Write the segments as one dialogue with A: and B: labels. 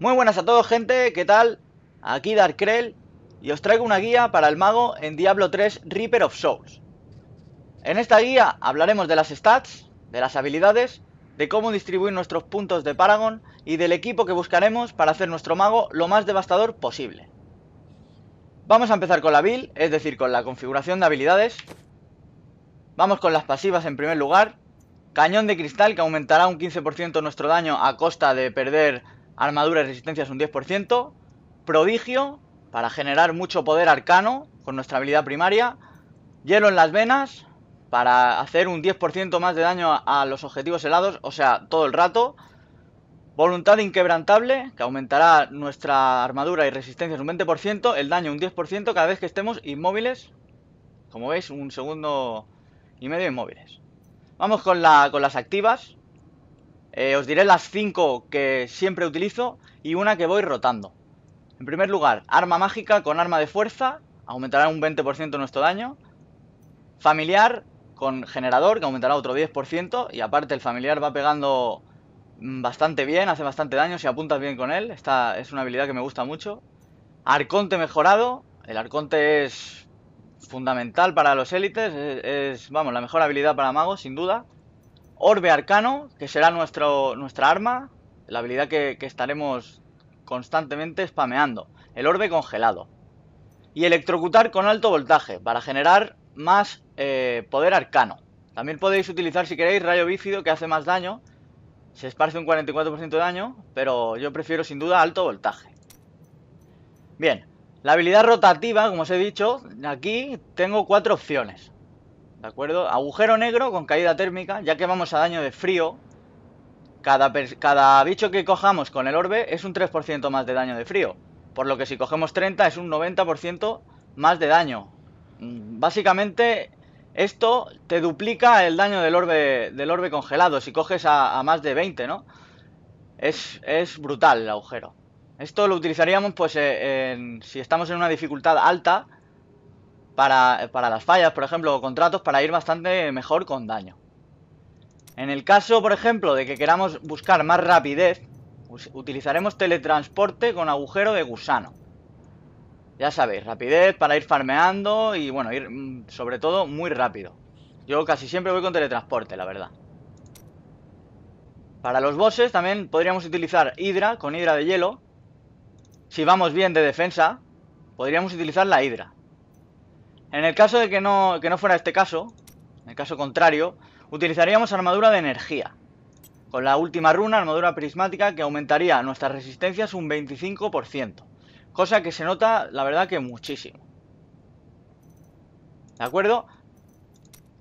A: Muy buenas a todos gente, ¿qué tal? Aquí Darkrel y os traigo una guía para el mago en Diablo 3 Reaper of Souls. En esta guía hablaremos de las stats, de las habilidades, de cómo distribuir nuestros puntos de Paragon y del equipo que buscaremos para hacer nuestro mago lo más devastador posible. Vamos a empezar con la build, es decir, con la configuración de habilidades. Vamos con las pasivas en primer lugar. Cañón de cristal que aumentará un 15% nuestro daño a costa de perder Armadura y resistencia es un 10%. Prodigio, para generar mucho poder arcano con nuestra habilidad primaria. Hielo en las venas, para hacer un 10% más de daño a, los objetivos helados, o sea, todo el rato. Voluntad inquebrantable, que aumentará nuestra armadura y resistencia un 20%, el daño un 10% cada vez que estemos inmóviles. Como veis, un segundo y medio inmóviles. Vamos con, la, con las activas. Eh, os diré las 5 que siempre utilizo y una que voy rotando. En primer lugar, arma mágica con arma de fuerza, aumentará un 20% nuestro daño. Familiar con generador, que aumentará otro 10%. Y aparte el familiar va pegando mm, bastante bien, hace bastante daño si apuntas bien con él. Esta es una habilidad que me gusta mucho. Arconte mejorado. El arconte es fundamental para los élites. Es, es vamos, la mejor habilidad para magos, sin duda. Orbe Arcano, que será nuestro, nuestra arma, la habilidad que, estaremos constantemente spameando. El orbe congelado. Y electrocutar con alto voltaje, para generar más eh, poder arcano. También podéis utilizar, si queréis, rayo bífido, que hace más daño. Se esparce un 44% de daño, pero yo prefiero sin duda alto voltaje. Bien, la habilidad rotativa, como os he dicho, aquí tengo cuatro opciones. ¿De acuerdo? Agujero negro con caída térmica, ya que vamos a daño de frío. Cada, cada bicho que cojamos con el orbe es un 3% más de daño de frío. Por lo que si cogemos 30 es un 90% más de daño. Básicamente esto te duplica el daño del orbe, del orbe congelado si coges a, más de 20, ¿no? Es, brutal el agujero. Esto lo utilizaríamos pues eh, si estamos en una dificultad alta para, las fallas, por ejemplo, o contratos para ir bastante mejor con daño. En el caso, por ejemplo, de que queramos buscar más rapidez, utilizaremos teletransporte con agujero de gusano. Ya sabéis, rapidez para ir farmeando y, bueno, ir mm, sobre todo muy rápido. Yo casi siempre voy con teletransporte, la verdad. Para los bosses también podríamos utilizar Hidra, con Hidra de hielo. Si vamos bien de defensa, podríamos utilizar la Hidra. En el caso de que no, fuera este caso, en el caso contrario, utilizaríamos armadura de energía. Con la última runa, armadura prismática, que aumentaría nuestras resistencias un 25%. Cosa que se nota, la verdad, que muchísimo. ¿De acuerdo?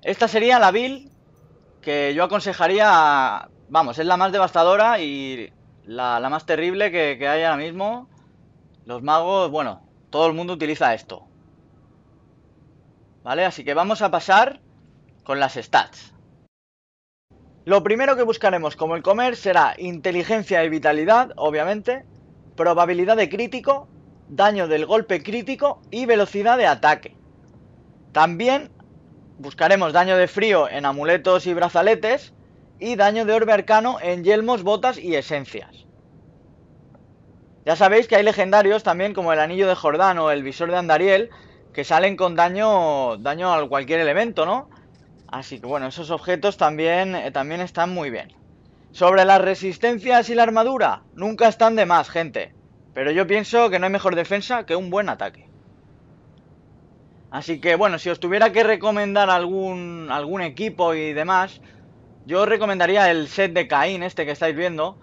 A: Esta sería la build que yo aconsejaría... Vamos, es la más devastadora y la, más terrible que hay ahora mismo. Los magos, bueno, todo el mundo utiliza esto. ¿Vale? Así que vamos a pasar con las stats. Lo primero que buscaremos como el comer será inteligencia y vitalidad, obviamente, probabilidad de crítico, daño del golpe crítico y velocidad de ataque. También buscaremos daño de frío en amuletos y brazaletes y daño de orbe arcano en yelmos, botas y esencias. Ya sabéis que hay legendarios también como el anillo de Jordán o el visor de Andariel que salen con daño, daño a cualquier elemento, ¿no? Así que bueno, esos objetos también, eh, también están muy bien. Sobre las resistencias y la armadura, nunca están de más, gente. Pero yo pienso que no hay mejor defensa que un buen ataque. Así que bueno, si os tuviera que recomendar algún, algún equipo y demás, yo os recomendaría el set de Caín, este que estáis viendo.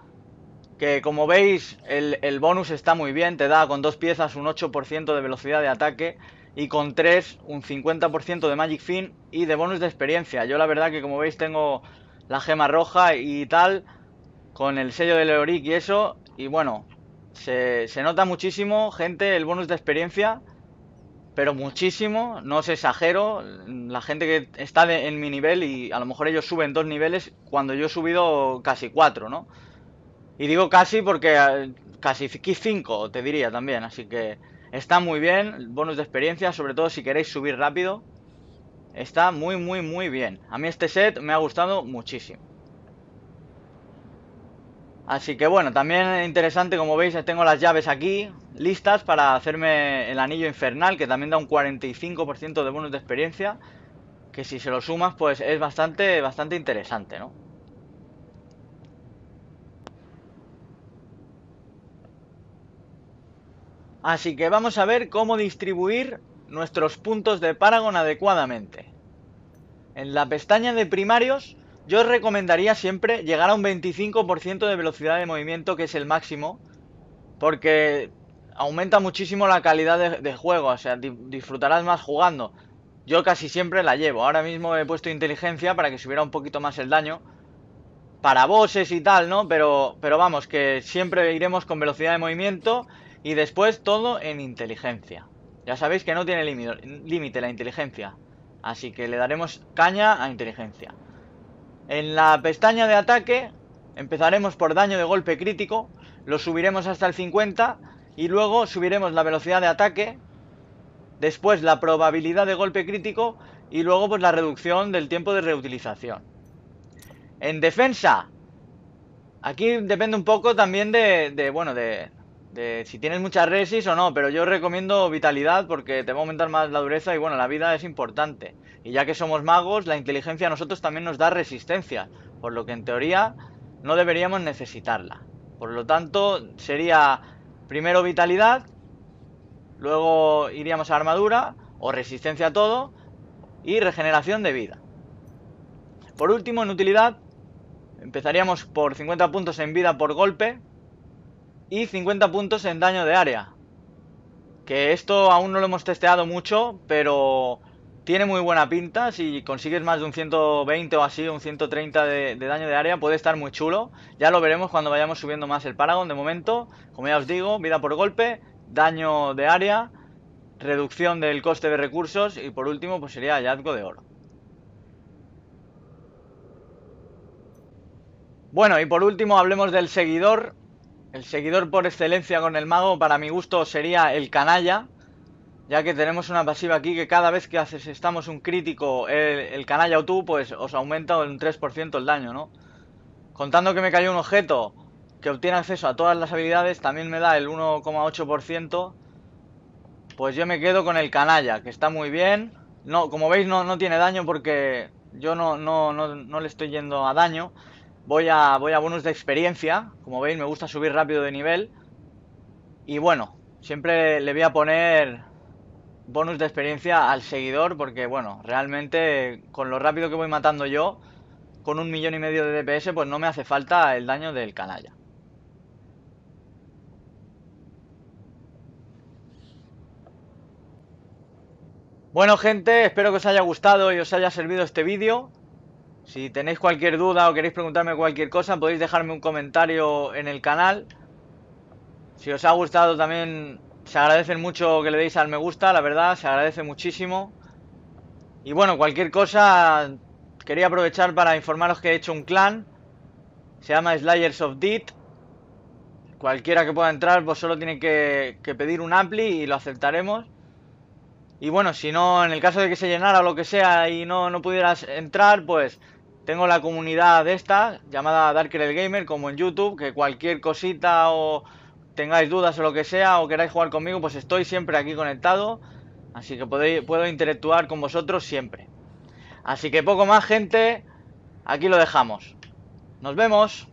A: Que como veis, el, el bonus está muy bien, te da con dos piezas un 8% de velocidad de ataque y con 3 un 50% de Magic Fin y de bonus de experiencia. Yo la verdad que como veis tengo la gema roja y tal, con el sello de Leoric y eso, y bueno, se, se nota muchísimo, gente, el bonus de experiencia, pero muchísimo, no os exagero, la gente que está en mi nivel y a lo mejor ellos suben dos niveles cuando yo he subido casi cuatro, ¿no? Y digo casi porque eh, casi 5, te diría también, así que... Está muy bien, bonus de experiencia, sobre todo si queréis subir rápido. Está muy, muy, muy bien. A mí este set me ha gustado muchísimo. Así que bueno, también interesante, como veis, tengo las llaves aquí listas para hacerme el anillo infernal, que también da un 45% de bonus de experiencia, que si se lo sumas, pues es bastante, bastante interesante, ¿no? Así que vamos a ver cómo distribuir nuestros puntos de Paragon adecuadamente. En la pestaña de primarios, yo recomendaría siempre llegar a un 25% de velocidad de movimiento, que es el máximo, porque aumenta muchísimo la calidad de, juego, o sea, disfrutarás más jugando. Yo casi siempre la llevo, ahora mismo he puesto inteligencia para que subiera un poquito más el daño, para bosses y tal, ¿no? Pero, pero vamos, que siempre iremos con velocidad de movimiento y después todo en inteligencia. Ya sabéis que no tiene límite la inteligencia. Así que le daremos caña a inteligencia. En la pestaña de ataque empezaremos por daño de golpe crítico. Lo subiremos hasta el 50. Y luego subiremos la velocidad de ataque. Después la probabilidad de golpe crítico. Y luego pues la reducción del tiempo de reutilización. En defensa. Aquí depende un poco también de, de bueno, de, si tienes muchas resis o no, pero yo recomiendo vitalidad porque te va a aumentar más la dureza y bueno, la vida es importante. Y ya que somos magos, la inteligencia a nosotros también nos da resistencia, por lo que en teoría no deberíamos necesitarla. Por lo tanto, sería primero vitalidad, luego iríamos a armadura o resistencia a todo y regeneración de vida. Por último, en utilidad, empezaríamos por 50 puntos en vida por golpe, y 50 puntos en daño de área. Que esto aún no lo hemos testeado mucho, pero tiene muy buena pinta. Si consigues más de un 120 o así, un 130 de, daño de área, puede estar muy chulo. Ya lo veremos cuando vayamos subiendo más el Paragon. De momento, como ya os digo, vida por golpe, daño de área, reducción del coste de recursos y por último, pues sería hallazgo de oro. Bueno, y por último hablemos del seguidor, el seguidor por excelencia con el mago, para mi gusto, sería el canalla. Ya que tenemos una pasiva aquí que cada vez que haces estamos un crítico, el, canalla o tú, pues os aumenta un 3% el daño, ¿no? Contando que me cayó un objeto que obtiene acceso a todas las habilidades, también me da el 1,8%. Pues yo me quedo con el canalla, que está muy bien. No, como veis no, tiene daño porque yo no, no, no, no le estoy yendo a daño. Voy a, voy a bonus de experiencia. Como veis, me gusta subir rápido de nivel. Y bueno, siempre le voy a poner bonus de experiencia al seguidor porque, bueno, realmente con lo rápido que voy matando yo, con un millón y medio de DPS, pues no me hace falta el daño del canalla. Bueno gente, espero que os haya gustado y os haya servido este vídeo. Si tenéis cualquier duda o queréis preguntarme cualquier cosa, podéis dejarme un comentario en el canal. Si os ha gustado también, se agradece mucho que le deis al me gusta, la verdad, se agradece muchísimo. Y bueno, cualquier cosa, quería aprovechar para informaros que he hecho un clan. Se llama Slayers of Death. Cualquiera que pueda entrar, pues solo tiene que, pedir un ampli y lo aceptaremos. Y bueno, si no, en el caso de que se llenara o lo que sea y no, no pudieras entrar, pues tengo la comunidad de esta, llamada Darker el Gamer, como en YouTube, que cualquier cosita o tengáis dudas o lo que sea, o queráis jugar conmigo, pues estoy siempre aquí conectado. Así que podéis, puedo interactuar con vosotros siempre. Así que poco más, gente. Aquí lo dejamos. Nos vemos.